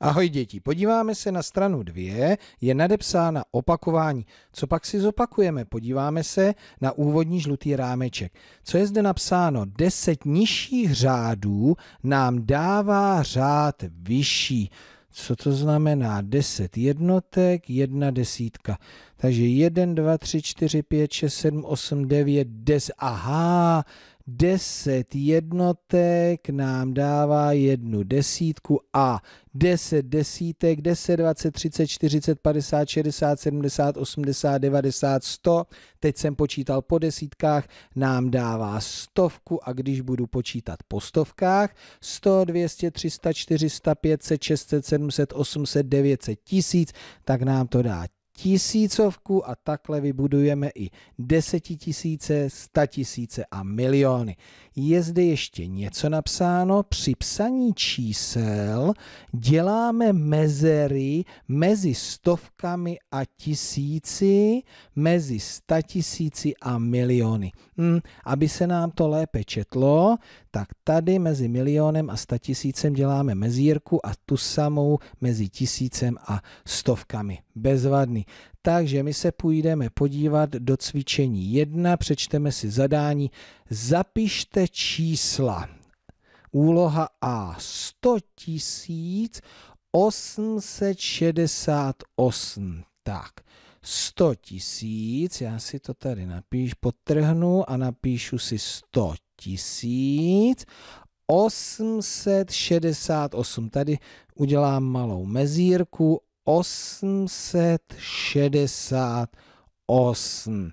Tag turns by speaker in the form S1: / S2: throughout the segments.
S1: Ahoj děti, podíváme se na stranu 2, je nadepsána opakování. Co pak si zopakujeme? Podíváme se na úvodní žlutý rámeček. Co je zde napsáno? 10 nižších řádů nám dává řád vyšší. Co to znamená? 10 jednotek, jedna desítka. Takže 1, 2, 3, 4, 5, 6, 7, 8, 9, 10. Aha, 10 jednotek nám dává jednu desítku a 10 desítek, 10, 20, 30, 40, 50, 60, 70, 80, 90, 100, teď jsem počítal po desítkách, nám dává stovku a když budu počítat po stovkách, 100, 200, 300, 400, 500, 600, 700, 800, 900, 1000, tak nám to dá tisícovku a takhle vybudujeme i desetitisíce, statisíce a miliony. Je zde ještě něco napsáno. Při psaní čísel děláme mezery mezi stovkami a tisíci, mezi statisíci a miliony. Hm, aby se nám to lépe četlo, tak tady mezi milionem a statisícem děláme mezírku a tu samou mezi tisícem a stovkami. Bezvadný. Takže my se půjdeme podívat do cvičení 1, přečteme si zadání, zapište čísla. Úloha A 100 868. Tak, 100 tisíc, já si to tady napíš, potrhnu a napíšu si 100 tisíc, 868. Tady udělám malou mezírku, 868.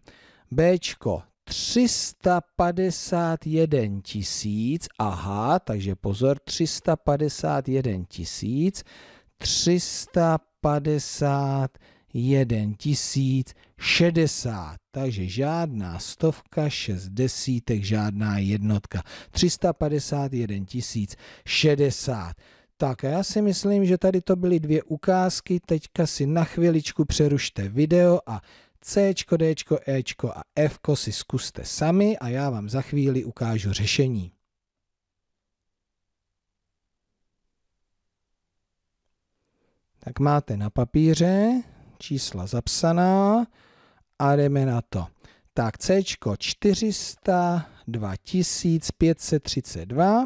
S1: Bčko 351 tisíc, aha, takže pozor, 351 tisíc, 351 tisíc 60, takže žádná stovka, šest desítek, žádná jednotka, 351 tisíc 60. Tak já si myslím, že tady to byly dvě ukázky, teďka si na chviličku přerušte video a C, D, E a F si zkuste sami a já vám za chvíli ukážu řešení. Tak máte na papíře čísla zapsaná a jdeme na to. Tak C 402 532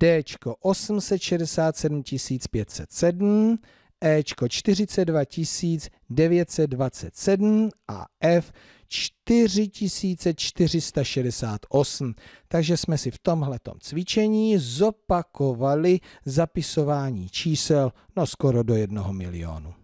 S1: Dčko 867 507, E 42 927 a F 4468. Takže jsme si v tomhletom cvičení zopakovali zapisování čísel no skoro do jednoho milionu.